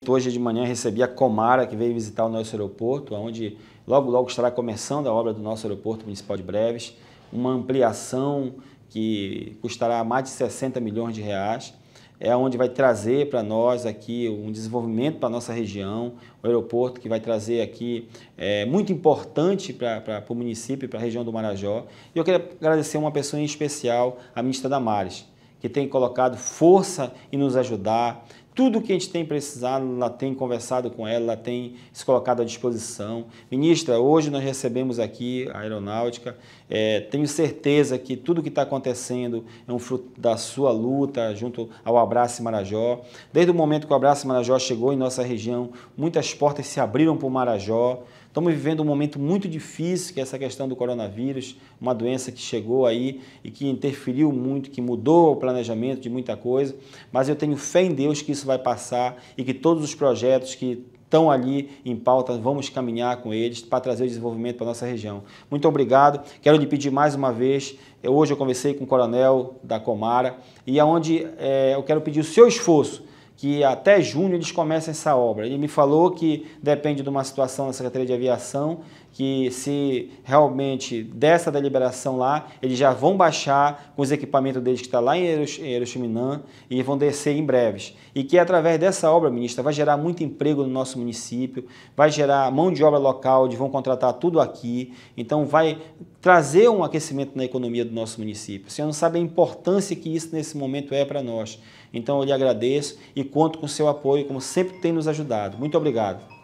Então, hoje de manhã recebi a Comara, que veio visitar o nosso aeroporto, onde logo logo estará começando a obra do nosso aeroporto municipal de Breves, uma ampliação que custará mais de 60 milhões de reais, é onde vai trazer para nós aqui um desenvolvimento para a nossa região, o aeroporto que vai trazer aqui é muito importante para o município, para a região do Marajó. E eu queria agradecer uma pessoa em especial, a ministra Damares, que tem colocado força em nos ajudar, tudo que a gente tem precisado, ela tem conversado com ela, ela tem se colocado à disposição. Ministra, hoje nós recebemos aqui a Aeronáutica. É, tenho certeza que tudo que está acontecendo é um fruto da sua luta junto ao Abraço Marajó. Desde o momento que o Abraço Marajó chegou em nossa região, muitas portas se abriram para o Marajó. Estamos vivendo um momento muito difícil, que é essa questão do coronavírus, uma doença que chegou aí e que interferiu muito, que mudou o planejamento de muita coisa, mas eu tenho fé em Deus que isso vai passar e que todos os projetos que estão ali em pauta, vamos caminhar com eles para trazer o desenvolvimento para a nossa região. Muito obrigado. Quero lhe pedir mais uma vez, hoje eu conversei com o coronel da Comara, e aonde é, eu quero pedir o seu esforço que até junho eles começam essa obra. Ele me falou que depende de uma situação na Secretaria de Aviação, que se realmente dessa deliberação lá, eles já vão baixar com os equipamentos deles que está lá em Eroximinã e vão descer em breves. E que através dessa obra, ministra, vai gerar muito emprego no nosso município, vai gerar mão de obra local, de vão contratar tudo aqui, então vai trazer um aquecimento na economia do nosso município. senhor não sabe a importância que isso nesse momento é para nós. Então eu lhe agradeço e conto com seu apoio, como sempre tem nos ajudado. Muito obrigado.